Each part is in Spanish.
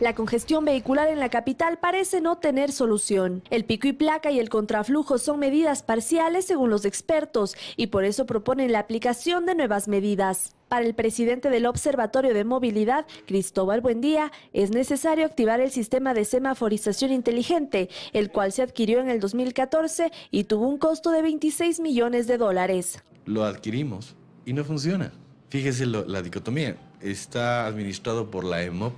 la congestión vehicular en la capital parece no tener solución. El pico y placa y el contraflujo son medidas parciales según los expertos y por eso proponen la aplicación de nuevas medidas. Para el presidente del Observatorio de Movilidad, Cristóbal Buendía, es necesario activar el sistema de semaforización inteligente, el cual se adquirió en el 2014 y tuvo un costo de 26 millones de dólares. Lo adquirimos y no funciona. Fíjese la dicotomía. Está administrado por la EMOP,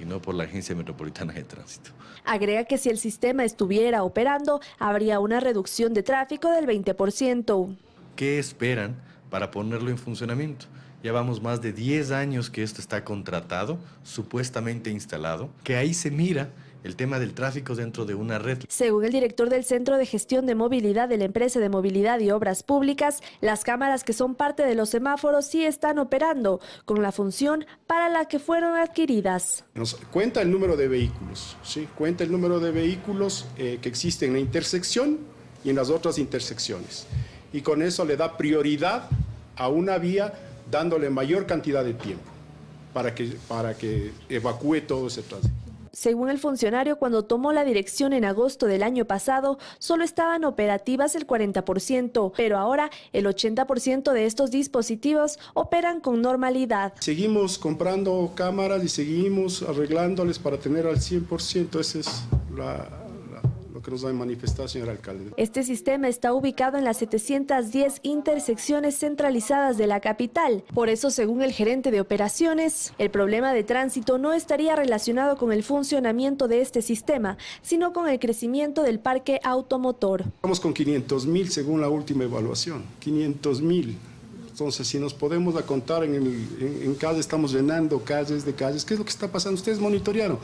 y no por la Agencia Metropolitana de Tránsito. Agrega que si el sistema estuviera operando, habría una reducción de tráfico del 20%. ¿Qué esperan para ponerlo en funcionamiento? Ya vamos más de 10 años que esto está contratado, supuestamente instalado, que ahí se mira el tema del tráfico dentro de una red. Según el director del Centro de Gestión de Movilidad de la Empresa de Movilidad y Obras Públicas, las cámaras que son parte de los semáforos sí están operando con la función para la que fueron adquiridas. cuenta el número de vehículos, ¿sí? cuenta el número de vehículos eh, que existen en la intersección y en las otras intersecciones. Y con eso le da prioridad a una vía dándole mayor cantidad de tiempo para que, para que evacúe todo ese tráfico. Según el funcionario, cuando tomó la dirección en agosto del año pasado, solo estaban operativas el 40%, pero ahora el 80% de estos dispositivos operan con normalidad. Seguimos comprando cámaras y seguimos arreglándoles para tener al 100%, esa es la Cruz manifestación manifestado, señor alcalde. Este sistema está ubicado en las 710 intersecciones centralizadas de la capital. Por eso, según el gerente de operaciones, el problema de tránsito no estaría relacionado con el funcionamiento de este sistema, sino con el crecimiento del parque automotor. Estamos con 500 mil según la última evaluación, 500 mil. Entonces, si nos podemos contar en, casa, estamos llenando calles de calles. ¿Qué es lo que está pasando? Ustedes monitorearon.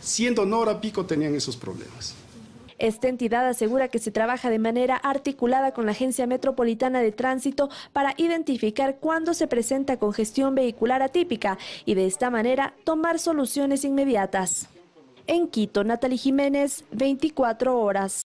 Siendo no hora pico, tenían esos problemas. Esta entidad asegura que se trabaja de manera articulada con la Agencia Metropolitana de Tránsito para identificar cuándo se presenta congestión vehicular atípica y de esta manera tomar soluciones inmediatas. En Quito, Natalie Jiménez, 24 horas.